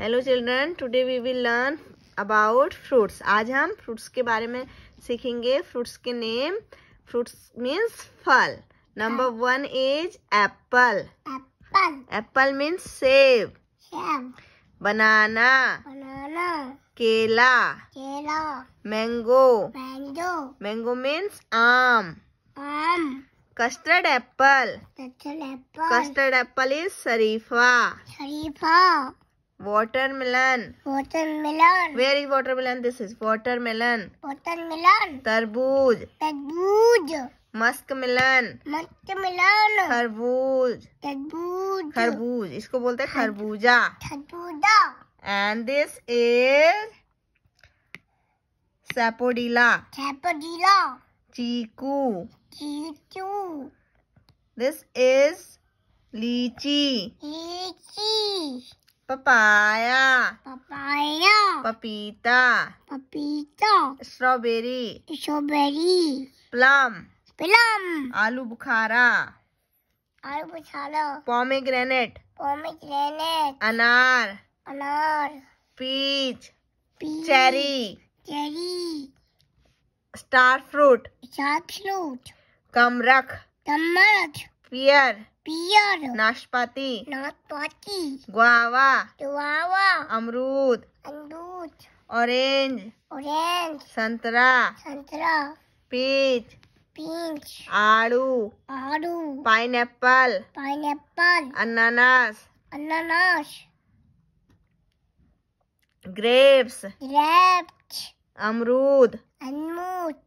hello children today we will learn about fruits आज हम fruits के बारे में सीखेंगे फ्रूट्स के नेम फ्रूट्स मीन्स फल number one is apple apple means सेब बनाना बनाना केला केला मैंगो मैंगो मैंगो मीन्स आम आम custard apple custard apple custard शरीफा is watermelon watermelon where is watermelon this is watermelon watermelon tarbooj tarbooj muskmelon muskmelon खरबूज खरबूज खरबूज इसको बोलते हैं खरबूजा खरबूजा and this is sapodilla sapodilla chikoo chikoo this is lychee lychee papaya papaya पपीता पपीता स्ट्रॉबेरी स्ट्रॉबेरी प्लम प्लम आलू बुखारा आलू बुखारा पोमेग्रेनेट पोमेग्रेनेट अनार अनार peach cherry cherry star fruit star fruit कमरख कमरख पियर पियर नाशपाती नाशपाती गुआवा गुआवा अमरूद अमरूद ऑरेंज ऑरेंज संतरा संतरा पीच पीच आड़ू आड़ू पाइन एप्पल अनानास अनानास ग्रेप्स ग्रेप्स अमरूद अमरूद